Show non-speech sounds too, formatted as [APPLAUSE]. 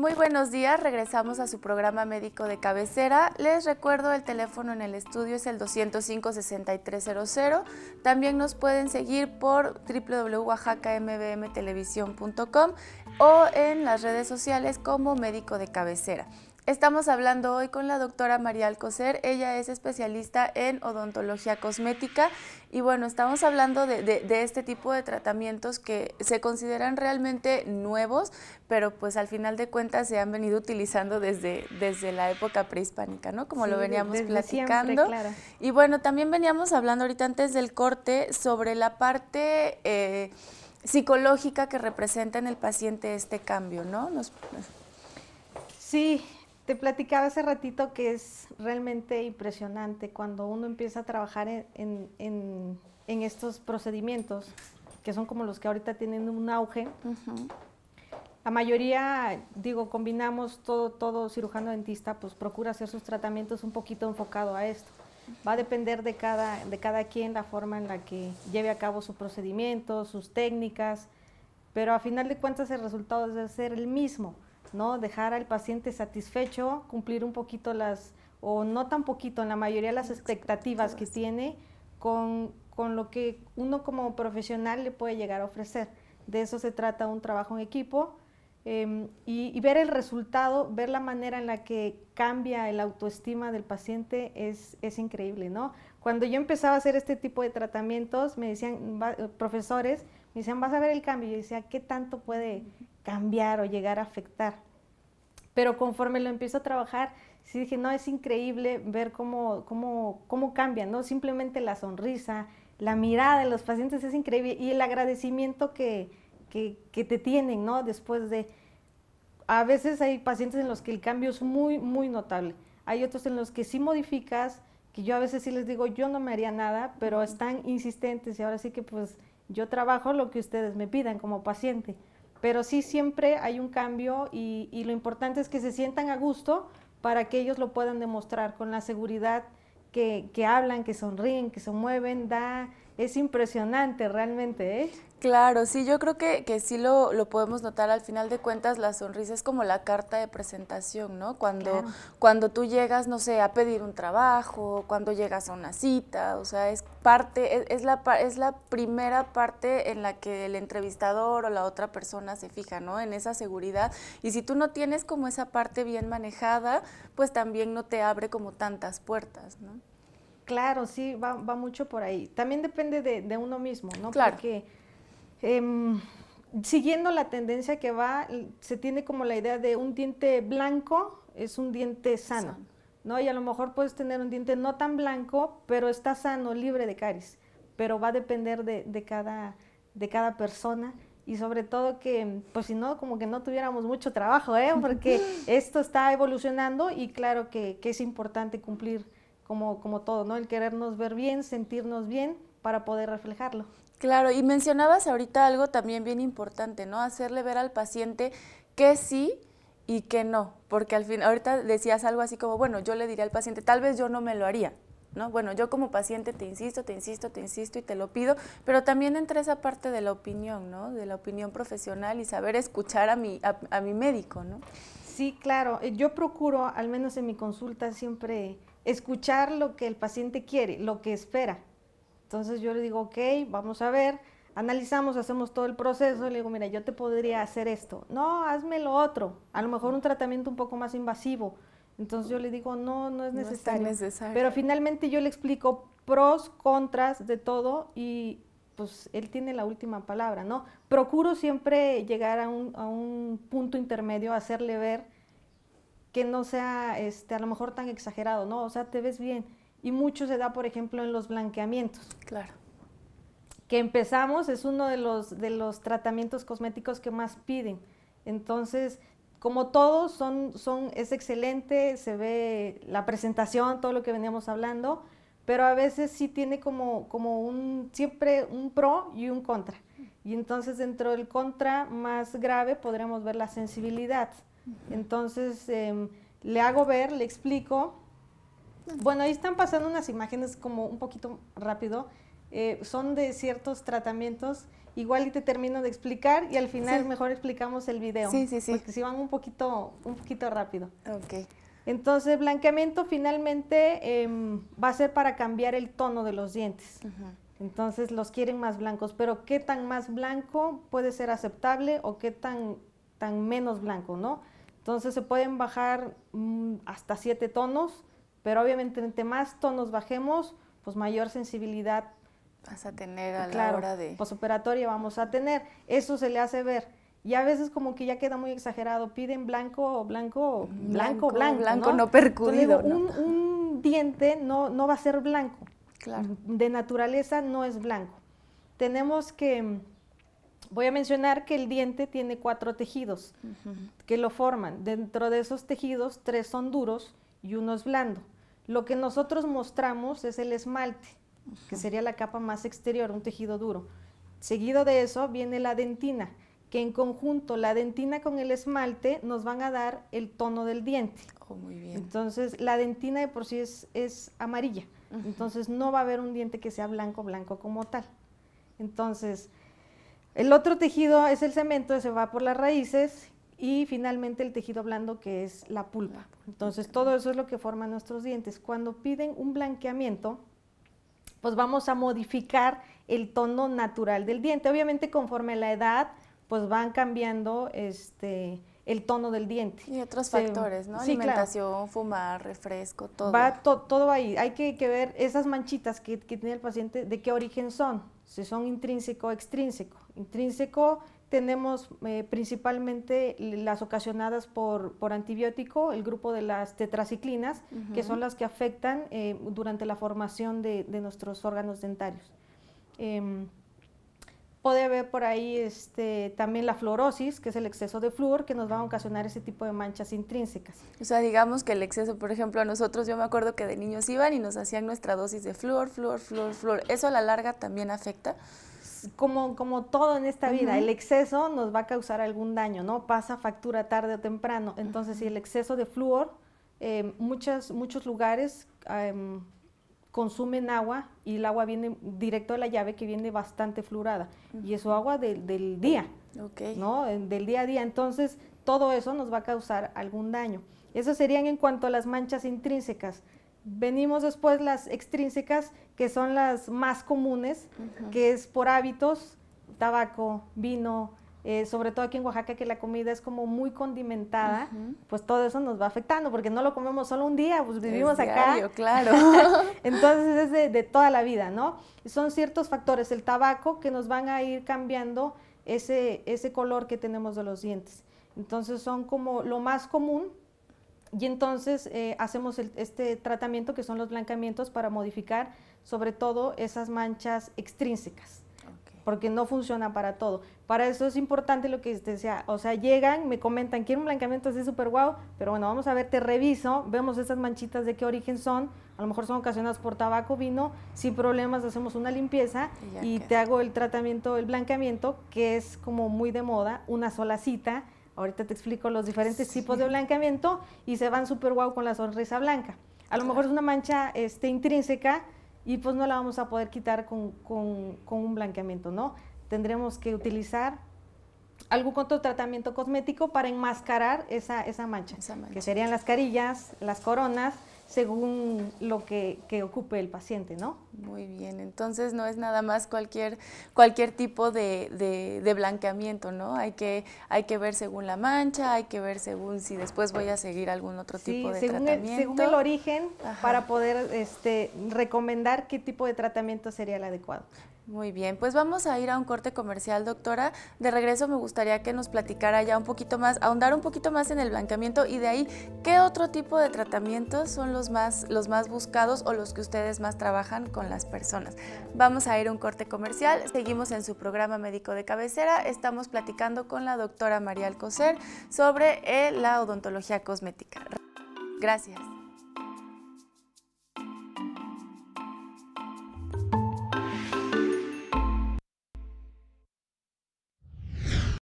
Muy buenos días, regresamos a su programa médico de cabecera. Les recuerdo el teléfono en el estudio es el 205-6300. También nos pueden seguir por www.oaxacambmtelevisión.com o en las redes sociales como médico de cabecera. Estamos hablando hoy con la doctora María Alcocer. Ella es especialista en odontología cosmética y bueno, estamos hablando de, este tipo de tratamientos que se consideran realmente nuevos, pero pues al final de cuentas se han venido utilizando desde, desde la época prehispánica, ¿no? Como lo veníamos platicando. Y bueno, también veníamos hablando ahorita antes del corte sobre la parte... Eh, psicológica que representa en el paciente este cambio, ¿no? Sí, te platicaba hace ratito que es realmente impresionante cuando uno empieza a trabajar en, estos procedimientos, que son como los que ahorita tienen un auge. La mayoría, digo, combinamos todo, todo cirujano dentista, pues procura hacer sus tratamientos un poquito enfocado a esto. Va a depender de cada, de cada quien la forma en la que lleve a cabo su procedimiento, sus técnicas, pero a final de cuentas el resultado debe ser el mismo. ¿no? Dejar al paciente satisfecho, cumplir un poquito las, o no tan poquito, en la mayoría de las, expectativas, que tiene con, lo que uno como profesional le puede llegar a ofrecer. De eso se trata un trabajo en equipo em, y, ver el resultado, ver la manera en la que cambia el autoestima del paciente es, es increíble, ¿no? Cuando yo empezaba a hacer este tipo de tratamientos, me decían profesores, me decían, vas a ver el cambio. Y yo decía, ¿qué tanto puede, cambiar o llegar a afectar. Pero conforme lo empiezo a trabajar, sí dije, no, es increíble ver cómo, cómo, cómo cambian, ¿no? Simplemente la sonrisa, la mirada de los pacientes es increíble y el agradecimiento que, que, que te tienen, ¿no? Después de... A veces hay pacientes en los que el cambio es muy, muy notable. Hay otros en los que sí modificas, que yo a veces sí les digo, yo no me haría nada, pero están insistentes y ahora sí que pues yo trabajo lo que ustedes me pidan como paciente. Pero sí siempre hay un cambio y, lo importante es que se sientan a gusto para que ellos lo puedan demostrar con la seguridad que, que hablan, que sonríen, que se mueven, da es impresionante realmente, ¿eh? Claro, sí, yo creo que, que sí lo, podemos notar. Al final de cuentas, la sonrisa es como la carta de presentación, ¿no? Cuando, cuando tú llegas, no sé, a pedir un trabajo, cuando llegas a una cita, o sea, es parte, es, es, la, es la primera parte en la que el entrevistador o la otra persona se fija, ¿no? En esa seguridad. Y si tú no tienes como esa parte bien manejada, pues también no te abre como tantas puertas, ¿no? Claro, sí, va, mucho por ahí. También depende de, uno mismo, ¿no? Porque em, siguiendo la tendencia que va, se tiene como la idea de un diente blanco es un diente sano, ¿no? Y a lo mejor puedes tener un diente no tan blanco, pero está sano, libre de caries. Pero va a depender de, cada, de cada persona y sobre todo que, pues si no, como que no tuviéramos mucho trabajo, ¿eh? porque [LAUGHS] esto está evolucionando y claro que es importante cumplir como, todo, ¿no? El querernos ver bien, sentirnos bien para poder reflejarlo. Claro, y mencionabas ahorita algo también bien importante, ¿no? Hacerle ver al paciente que sí y que no, porque al fin, ahorita decías algo así como, bueno, yo le diría al paciente, tal vez yo no me lo haría, ¿no? Bueno, yo como paciente te insisto, te insisto, te insisto y te lo pido, pero también entra esa parte de la opinión, ¿no? De la opinión profesional y saber escuchar a mi, a mi médico, ¿no? Sí, claro, eh, yo procuro, al menos en mi consulta, siempre escuchar lo que el paciente quiere, lo que espera. Entonces yo le digo, ok, vamos a ver, analizamos, hacemos todo el proceso, le digo, mira, yo te podría hacer esto, no, hazme lo otro, a lo mejor un tratamiento un poco más invasivo. Entonces yo le digo, no, no es necesario. es necesario. Pero finalmente yo le explico pros, contras de todo y pues él tiene la última palabra, ¿no? Procuro siempre llegar a un, a un punto intermedio, hacerle ver que no sea este, a lo mejor tan exagerado, ¿no? O sea, te ves bien. Y mucho se da, por ejemplo, en los blanqueamientos. Claro. Que empezamos, es uno de los, de los tratamientos cosméticos que más piden. Entonces, como todos, son, son, es excelente, se ve la presentación, todo lo que veníamos hablando, pero a veces sí tiene como, como un, siempre un pro y un contra. Y entonces dentro del contra más grave podremos ver la sensibilidad. Entonces em, le hago ver, le explico. Bueno, ahí están pasando unas imágenes como un poquito rápido. Eh, son de ciertos tratamientos. Igual y te termino de explicar y al final mejor explicamos el video. Sí, sí, sí. Porque si van un poquito, un poquito rápido. Ok. Entonces, blanqueamiento finalmente em, va a ser para cambiar el tono de los dientes. Entonces, los quieren más blancos. Pero, ¿qué tan más blanco puede ser aceptable o qué tan, tan menos blanco, no? Entonces se pueden bajar mm, hasta siete tonos, pero obviamente entre más tonos bajemos, pues mayor sensibilidad vas a tener a la hora de posoperatoria vamos a tener. Eso se le hace ver. Y a veces como que ya queda muy exagerado, piden blanco, blanco, mm, blanco, blanco, blanco, blanco no, no percudido. Un, diente no, no va a ser blanco. De naturaleza no es blanco. Tenemos que Voy a mencionar que el diente tiene cuatro tejidos que lo forman. Dentro de esos tejidos, tres son duros y uno es blando. Lo que nosotros mostramos es el esmalte, que sería la capa más exterior, un tejido duro. Seguido de eso viene la dentina, que en conjunto la dentina con el esmalte nos van a dar el tono del diente. Oh, muy bien. Entonces, la dentina de por sí es, es amarilla. Entonces, no va a haber un diente que sea blanco, blanco como tal. Entonces, el otro tejido es el cemento, se va por las raíces y finalmente el tejido blando que es la pulpa. Entonces todo eso es lo que forman nuestros dientes. Cuando piden un blanqueamiento, pues vamos a modificar el tono natural del diente. Obviamente conforme la edad, pues van cambiando este, el tono del diente. Y otros factores, ¿no? Alimentación, fumar, refresco, todo. Va todo ahí. Hay que, ver esas manchitas que, tiene el paciente, de qué origen son, si son intrínseco o extrínseco. Intrínseco tenemos eh, principalmente las ocasionadas por, antibiótico, el grupo de las tetraciclinas, que son las que afectan eh, durante la formación de, nuestros órganos dentarios. Em, Puede haber por ahí este, también la fluorosis, que es el exceso de flúor, que nos va a ocasionar ese tipo de manchas intrínsecas. O sea, digamos que el exceso, por ejemplo, a nosotros yo me acuerdo que de niños iban y nos hacían nuestra dosis de flúor, flúor, flúor, flúor. ¿Eso a la larga también afecta? Como, como todo en esta vida, el exceso nos va a causar algún daño, ¿no? Pasa factura tarde o temprano. Entonces, si el exceso de flúor, eh, muchas, muchos lugares... Em, consumen agua y el agua viene directo de la llave que viene bastante fluorada y eso agua del día, ¿no? Del día a día. Entonces, todo eso nos va a causar algún daño. Eso serían en cuanto a las manchas intrínsecas. Venimos después las extrínsecas, que son las más comunes, que es por hábitos, tabaco, vino, eh, sobre todo aquí en Oaxaca que la comida es como muy condimentada, pues todo eso nos va afectando, porque no lo comemos solo un día, pues vivimos acá. Diario, claro. [LAUGHS] Entonces es de, toda la vida, ¿no? Son ciertos factores, el tabaco que nos van a ir cambiando ese, color que tenemos de los dientes. Entonces son como lo más común y entonces eh, hacemos este tratamiento que son los blancamientos para modificar sobre todo esas manchas extrínsecas porque no funciona para todo. Para eso es importante lo que usted sea, o sea, llegan, me comentan, quiero un blanqueamiento así súper guau, pero bueno, vamos a ver, te reviso, vemos esas manchitas de qué origen son, a lo mejor son ocasionadas por tabaco, vino, sin problemas hacemos una limpieza y, te hago el tratamiento, el blanqueamiento, que es como muy de moda, una sola cita, ahorita te explico los diferentes tipos de blanqueamiento y se van súper guau con la sonrisa blanca. A lo mejor es una mancha este, intrínseca, y pues no la vamos a poder quitar con, un blanqueamiento, ¿no? Tendremos que utilizar algún otro tratamiento cosmético para enmascarar esa, esa mancha, que serían las carillas, las coronas, según lo que, ocupe el paciente, ¿no? Muy bien, entonces no es nada más cualquier, cualquier tipo de, blanqueamiento, ¿no? Hay que, hay que ver según la mancha, hay que ver según si después voy a seguir algún otro tipo de tratamiento. Sí, según el origen, para poder este, recomendar qué tipo de tratamiento sería el adecuado. Muy bien, pues vamos a ir a un corte comercial, doctora. De regreso me gustaría que nos platicara ya un poquito más, ahondar un poquito más en el blanqueamiento y de ahí qué otro tipo de tratamientos son los más, los más buscados o los que ustedes más trabajan con las personas. Vamos a ir a un corte comercial. Seguimos en su programa médico de cabecera. Estamos platicando con la doctora María Alcocer sobre eh, la odontología cosmética. Gracias.